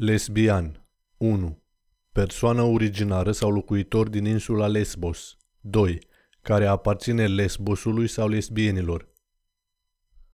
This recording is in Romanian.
Lesbian 1. Persoană originară sau locuitor din insula Lesbos. 2. Care aparține lesbosului sau lesbienilor.